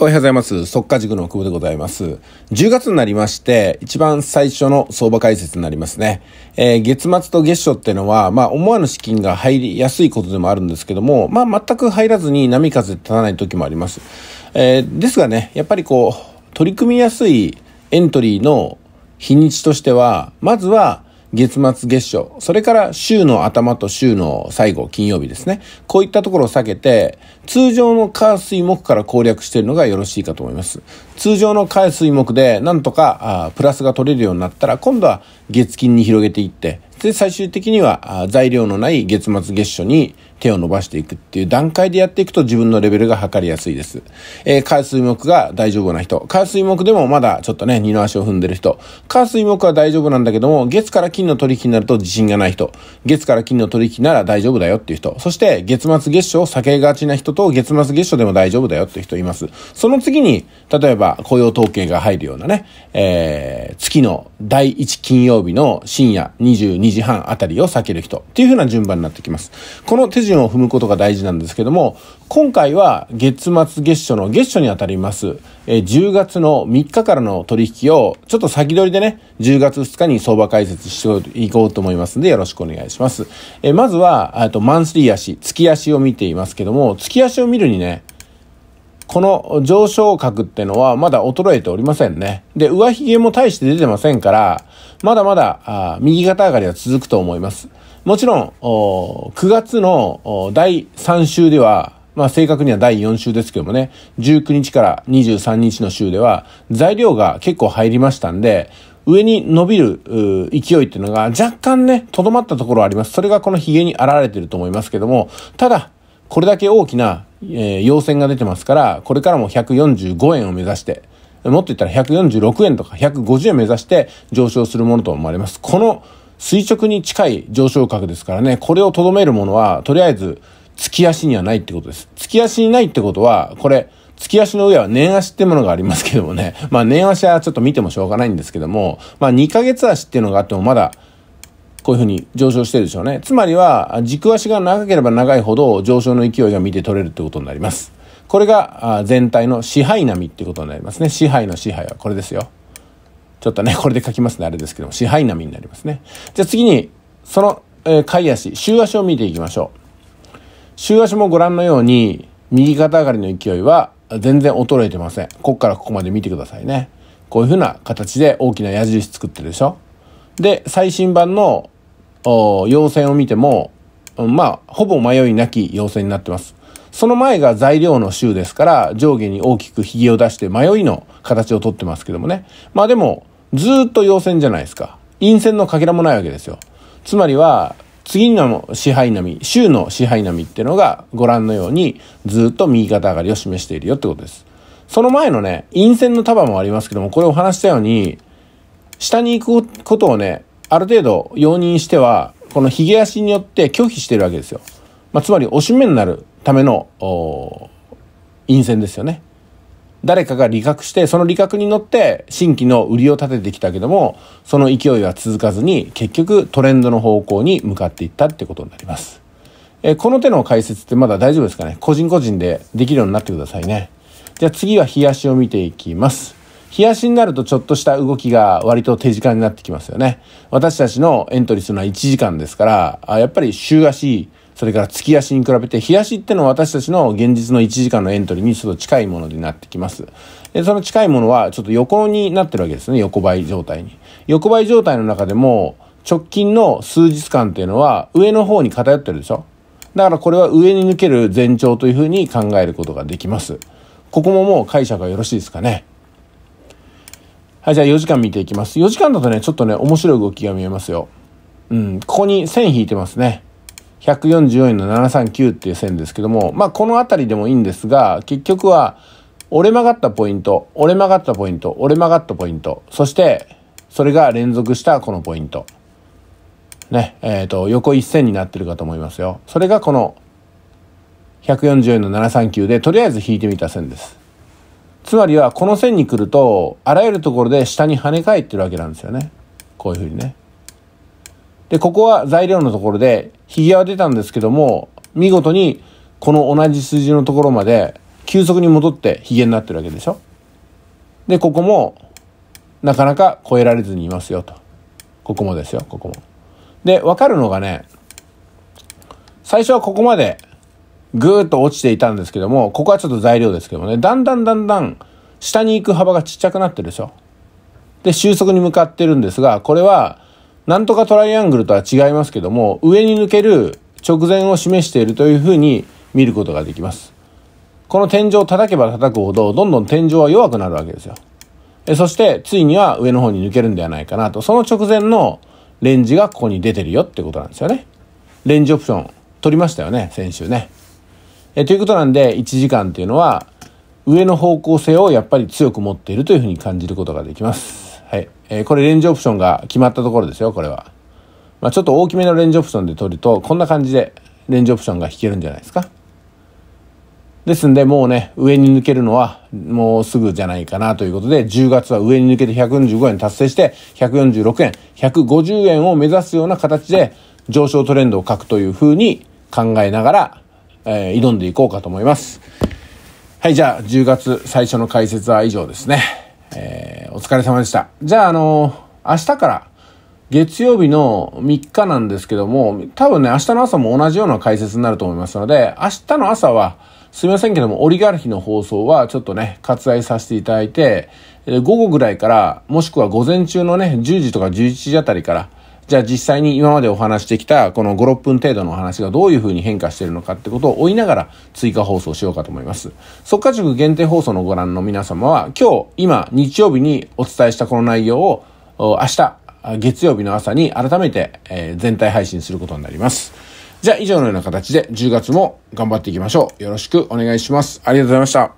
おはようございます。速稼塾の久保でございます。10月になりまして、一番最初の相場解説になりますね。えー、月末と月初ってのは、まあ、思わぬ資金が入りやすいことでもあるんですけども、まあ、全く入らずに波風立たない時もあります。えー、ですがね、やっぱりこう、取り組みやすいエントリーの日にちとしては、まずは、月末月初、それから週の頭と週の最後、金曜日ですね。こういったところを避けて、通常の火水木から攻略しているのがよろしいかと思います。通常の火水木で、なんとか、プラスが取れるようになったら、今度は月金に広げていって、で、最終的には材料のない月末月初に手を伸ばしていくっていう段階でやっていくと自分のレベルが測りやすいです。えー、火水木が大丈夫な人。火水木でもまだちょっとね、二の足を踏んでる人。火水木は大丈夫なんだけども、月から金の取引になると自信がない人。月から金の取引なら大丈夫だよっていう人。そして、月末月初を避けがちな人と、月末月初でも大丈夫だよっていう人います。その次に、例えば雇用統計が入るようなね、えー、月の第1金曜日の深夜22 2時半あたりを避ける人っていう風な順番になってきます。この手順を踏むことが大事なんですけども、今回は月末月初の月初にあたります、え10月の3日からの取引をちょっと先取りでね、10月2日に相場解説していこうと思いますんでよろしくお願いします。えまずは、あとマンスリー足、月足を見ていますけども、月足を見るにね、この上昇角ってのはまだ衰えておりませんね。で、上髭も大して出てませんから、まだまだ右肩上がりは続くと思います。もちろん、9月の第3週では、まあ正確には第4週ですけどもね、19日から23日の週では、材料が結構入りましたんで、上に伸びる勢いっていうのが若干ね、とどまったところあります。それがこの髭に現れてると思いますけども、ただ、これだけ大きな、えー、要線が出てますから、これからも145円を目指して、もっと言ったら146円とか150円目指して上昇するものと思われます。この垂直に近い上昇角ですからね、これをとどめるものは、とりあえず、月足にはないってことです。月足にないってことは、これ、月足の上は年足ってものがありますけどもね。まあ年足はちょっと見てもしょうがないんですけども、まあ2ヶ月足っていうのがあってもまだこういうふうに上昇してるでしょうね。つまりは、軸足が長ければ長いほど上昇の勢いが見て取れるってことになります。これが全体の支配波ってことになりますね。支配の支配はこれですよ。ちょっとね、これで書きますね。あれですけども、支配波になりますね。じゃあ次に、その、えー、い足、週足を見ていきましょう。週足もご覧のように、右肩上がりの勢いは全然衰えてません。こっからここまで見てくださいね。こういうふうな形で大きな矢印作ってるでしょ。で、最新版の陽線を見ても、まあ、ほぼ迷いなき陽線になってます。その前が材料の週ですから、上下に大きくひげを出して迷いの形をとってますけどもね。まあでも、ずっと陽線じゃないですか。陰線のかけらもないわけですよ。つまりは、次の支配波、週の支配波っていうのがご覧のようにずっと右肩上がりを示しているよってことです。その前のね、陰線の束もありますけども、これお話したように、下に行くことをね、ある程度容認しては、この髭足によって拒否してるわけですよ。まあ、つまり、おしめになるための、陰線ですよね。誰かが理覚して、その理覚に乗って新規の売りを立ててきたけども、その勢いは続かずに、結局トレンドの方向に向かっていったってことになります。えこの手の解説ってまだ大丈夫ですかね個人個人でできるようになってくださいね。じゃあ次は冷やしを見ていきます。冷やしになるとちょっとした動きが割と手近になってきますよね。私たちのエントリーするのは1時間ですから、やっぱり週足、それから月足に比べて、日足ってのは私たちの現実の1時間のエントリーにちょっと近いものになってきます。でその近いものはちょっと横になってるわけですね、横ばい状態に。横ばい状態の中でも、直近の数日間っていうのは上の方に偏ってるでしょだからこれは上に抜ける前兆というふうに考えることができます。ここももう解釈はよろしいですかね。はい、じゃあ4時間見ていきます。4時間だとね、ちょっとね、面白い動きが見えますよ。うん、ここに線引いてますね。144円の739っていう線ですけども、まあこの辺りでもいいんですが、結局は、折れ曲がったポイント、折れ曲がったポイント、折れ曲がったポイント、そして、それが連続したこのポイント。ね、えっ、ー、と、横一線になってるかと思いますよ。それがこの1 4 4円の739で、とりあえず引いてみた線です。つまりはこの線に来るとあらゆるところで下に跳ね返ってるわけなんですよねこういうふうにねでここは材料のところでひげは出たんですけども見事にこの同じ数字のところまで急速に戻ってヒゲになってるわけでしょでここもなかなか超えられずにいますよとここもですよここもでわかるのがね最初はここまでぐーっと落ちていたんですけども、ここはちょっと材料ですけどもね、だんだんだんだん下に行く幅がちっちゃくなってるでしょ。で、収束に向かってるんですが、これは、なんとかトライアングルとは違いますけども、上に抜ける直前を示しているというふうに見ることができます。この天井を叩けば叩くほど、どんどん天井は弱くなるわけですよ。そして、ついには上の方に抜けるんではないかなと、その直前のレンジがここに出てるよってことなんですよね。レンジオプション取りましたよね、先週ね。えということなんで、1時間っていうのは、上の方向性をやっぱり強く持っているというふうに感じることができます。はい。えー、これレンジオプションが決まったところですよ、これは。まあ、ちょっと大きめのレンジオプションで取ると、こんな感じでレンジオプションが引けるんじゃないですか。ですんで、もうね、上に抜けるのはもうすぐじゃないかなということで、10月は上に抜けて145円達成して、146円、150円を目指すような形で上昇トレンドを書くというふうに考えながら、えー、挑んでいこうかと思います。はい、じゃあ、10月最初の解説は以上ですね。えー、お疲れ様でした。じゃあ、あのー、明日から、月曜日の3日なんですけども、多分ね、明日の朝も同じような解説になると思いますので、明日の朝は、すみませんけども、オリガルヒの放送はちょっとね、割愛させていただいて、午後ぐらいから、もしくは午前中のね、10時とか11時あたりから、じゃあ実際に今までお話してきたこの5、6分程度のお話がどういう風に変化しているのかってことを追いながら追加放送しようかと思います。速化塾限定放送のご覧の皆様は今日、今、日曜日にお伝えしたこの内容を明日、月曜日の朝に改めて、え全体配信することになります。じゃあ以上のような形で10月も頑張っていきましょう。よろしくお願いします。ありがとうございました。